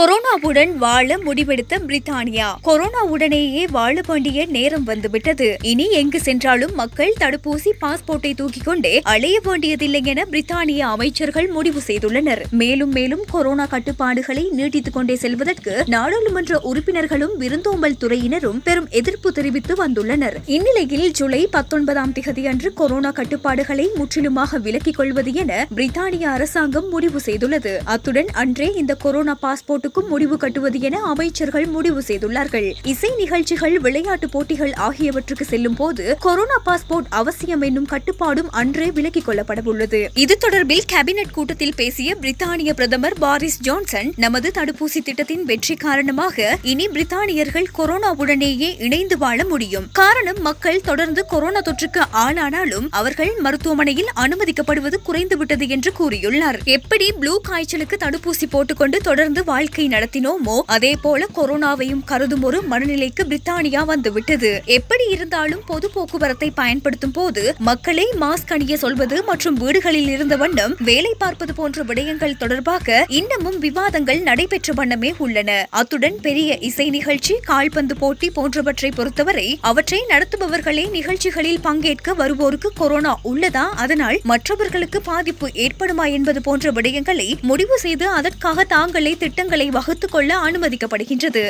கொரோனாவுடன் வாழ முடிவெடுத்த பிரித்தானியா கொரோனாவுடனேயே வாழ வேண்டிய நேரம் வந்துவிட்டது இனி எங்கு சென்றாலும் மக்கள் தடுப்பூசி பாஸ்போர்ட்டை தூக்கிக் கொண்டே அலைய வேண்டியதில்லை என பிரித்தானிய அமைச்சர்கள் முடிவு செய்துள்ளனர் மேலும் மேலும் கொரோனா கட்டுப்பாடுகளை நீட்டித்துக் கொண்டே செல்வதற்கு நாடாளுமன்ற உறுப்பினர்களும் விருந்தோம்பல் துறையினரும் பெரும் எதிர்ப்பு தெரிவித்து வந்துள்ளனர் இந்நிலையில் ஜூலை பத்தொன்பதாம் தேதி அன்று கொரோனா கட்டுப்பாடுகளை முற்றிலுமாக விலக்கிக் கொள்வது என பிரித்தானிய அரசாங்கம் முடிவு செய்துள்ளது அத்துடன் அன்றே இந்த கொரோனா பாஸ்போர்ட் போராட்டத்துக்கும் முடிவு கட்டுவது என அமைச்சர்கள் முடிவு செய்துள்ளார்கள் இசை நிகழ்ச்சிகள் விளையாட்டு போட்டிகள் ஆகியவற்றுக்கு செல்லும் போது கொரோனா பாஸ்போர்ட் அவசியம் என்னும் கட்டுப்பாடும் அன்றே விலக்கிக் கொள்ளப்படவுள்ளது இது தொடர்பில் கேபினெட் கூட்டத்தில் பேசிய பிரித்தானிய பிரதமர் பாரிஸ் ஜான்சன் நமது தடுப்பூசி திட்டத்தின் வெற்றி காரணமாக இனி பிரித்தானியர்கள் கொரோனாவுடனேயே இணைந்து வாழ முடியும் காரணம் மக்கள் தொடர்ந்து கொரோனா தொற்றுக்கு ஆளானாலும் அவர்கள் மருத்துவமனையில் அனுமதிக்கப்படுவது குறைந்துவிட்டது என்று கூறியுள்ளார் எப்படி ப்ளூ காய்ச்சலுக்கு தடுப்பூசி போட்டுக்கொண்டு தொடர்ந்து வாழ்க்கை வாழ்க்கை நடத்தினோமோ அதே போல கொரோனாவையும் கருதும் ஒரு மனநிலைக்கு பிரித்தானியா வந்துவிட்டது எப்படி இருந்தாலும் பொது போக்குவரத்தை பயன்படுத்தும் போது மக்களை மாஸ்க் அணிய சொல்வது மற்றும் வீடுகளில் இருந்த வண்ணம் வேலை பார்ப்பது போன்ற விடயங்கள் தொடர்பாக இன்னமும் விவாதங்கள் நடைபெற்ற வண்ணமே உள்ளன அத்துடன் பெரிய இசை நிகழ்ச்சி கால்பந்து போட்டி போன்றவற்றை பொறுத்தவரை அவற்றை நடத்துபவர்களே நிகழ்ச்சிகளில் பங்கேற்க வருவோருக்கு கொரோனா உள்ளதா அதனால் மற்றவர்களுக்கு பாதிப்பு ஏற்படுமா என்பது போன்ற விடயங்களை முடிவு செய்து அதற்காக தாங்களே திட்டங்களை வகுத்துக் கொள்ள அனுமதிக்கப்படுகின்றது